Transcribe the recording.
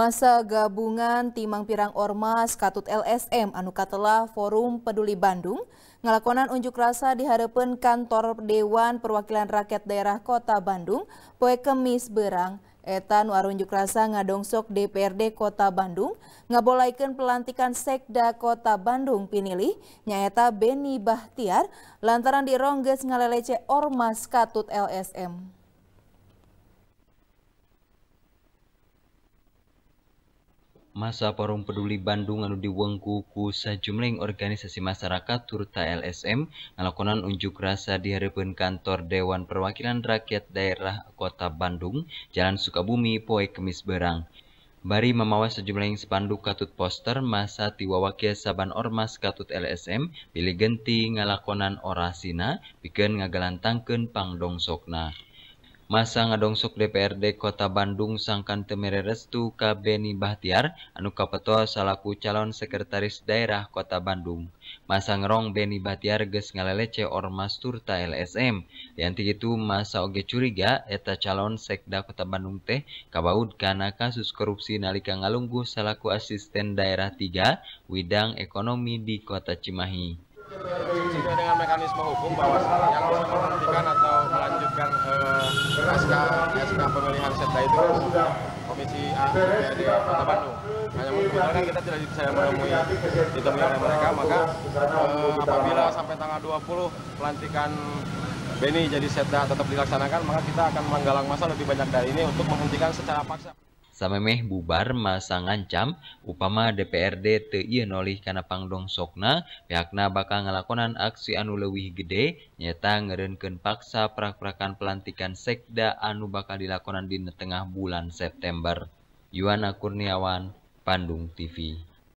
Masa gabungan Timang Pirang Ormas Katut LSM anu Forum Peduli Bandung ngelakonan unjuk rasa diharapkan kantor Dewan Perwakilan Rakyat Daerah Kota Bandung poe Kemis Berang Eta warunjuk unjuk rasa ngadongsok DPRD Kota Bandung ngabolaikan pelantikan Sekda Kota Bandung pinilih nyaeta Beni Bahtiar lantaran dirongges ngalelece Ormas Katut LSM. Masa Forum Peduli Bandung anu diwengku ku sajumling organisasi masyarakat turta LSM ngalakonan unjuk rasa di harapan kantor Dewan Perwakilan Rakyat Daerah Kota Bandung, Jalan Sukabumi, Poe Kemis Berang. Bari memawa sejumlah sepanduk katut poster masa tiwawakia saban ormas katut LSM pilih genti ngalakonan orasina bikin ngagalantangkeun pangdongsokna masa ngadongsok DPRD Kota Bandung sangkan temere restu Beni Bahtiar anu kapetoa salaku calon sekretaris daerah Kota Bandung. Masa ngerong Beni Bahtiar geus ngalelece ormas turta LSM. Yanti itu masa oge curiga eta calon sekda Kota Bandung teh kabaud kana kasus korupsi nalika ngalunggu salaku asisten daerah 3 widang ekonomi di Kota Cimahi. dengan mekanisme hukum bahwa yang atau SK SK pemilihan setda itu komisi A di Kota Bandung. Hanya menggunakan kita tidak bisa menemui ditemui oleh mereka maka eh, apabila sampai tanggal 20 pelantikan Beni jadi setda tetap dilaksanakan maka kita akan menggalang masa lebih banyak dari ini untuk menghentikan secara paksa. emeh bubar mas ngancam, upama DPRDTye noh kanapangdong sokna, piakna bakal ngalakonan aksi anu lewih gede nyata ngerenken paksa praprakkan pelantikan seda anu bakal dilakonan di netengah bulan September. Yuna Kurniawan Pandung TV.